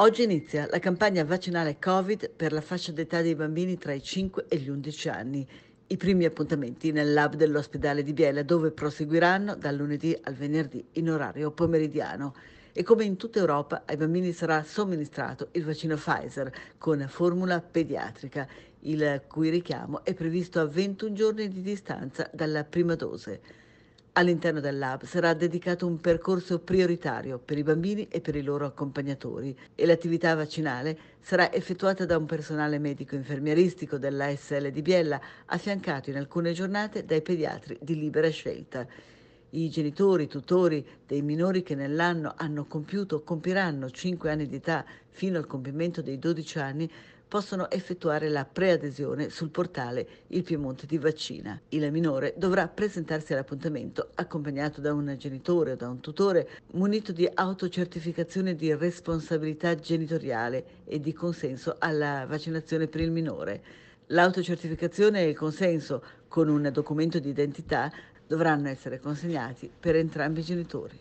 Oggi inizia la campagna vaccinale Covid per la fascia d'età dei bambini tra i 5 e gli 11 anni. I primi appuntamenti nel lab dell'ospedale di Biella, dove proseguiranno dal lunedì al venerdì in orario pomeridiano. E come in tutta Europa, ai bambini sarà somministrato il vaccino Pfizer con formula pediatrica, il cui richiamo è previsto a 21 giorni di distanza dalla prima dose. All'interno del lab sarà dedicato un percorso prioritario per i bambini e per i loro accompagnatori e l'attività vaccinale sarà effettuata da un personale medico-infermieristico dell'ASL di Biella, affiancato in alcune giornate dai pediatri di libera scelta. I genitori, i tutori dei minori che nell'anno hanno compiuto o compiranno 5 anni di età fino al compimento dei 12 anni possono effettuare la preadesione sul portale Il Piemonte di Vaccina. Il minore dovrà presentarsi all'appuntamento accompagnato da un genitore o da un tutore munito di autocertificazione di responsabilità genitoriale e di consenso alla vaccinazione per il minore. L'autocertificazione e il consenso con un documento di identità dovranno essere consegnati per entrambi i genitori.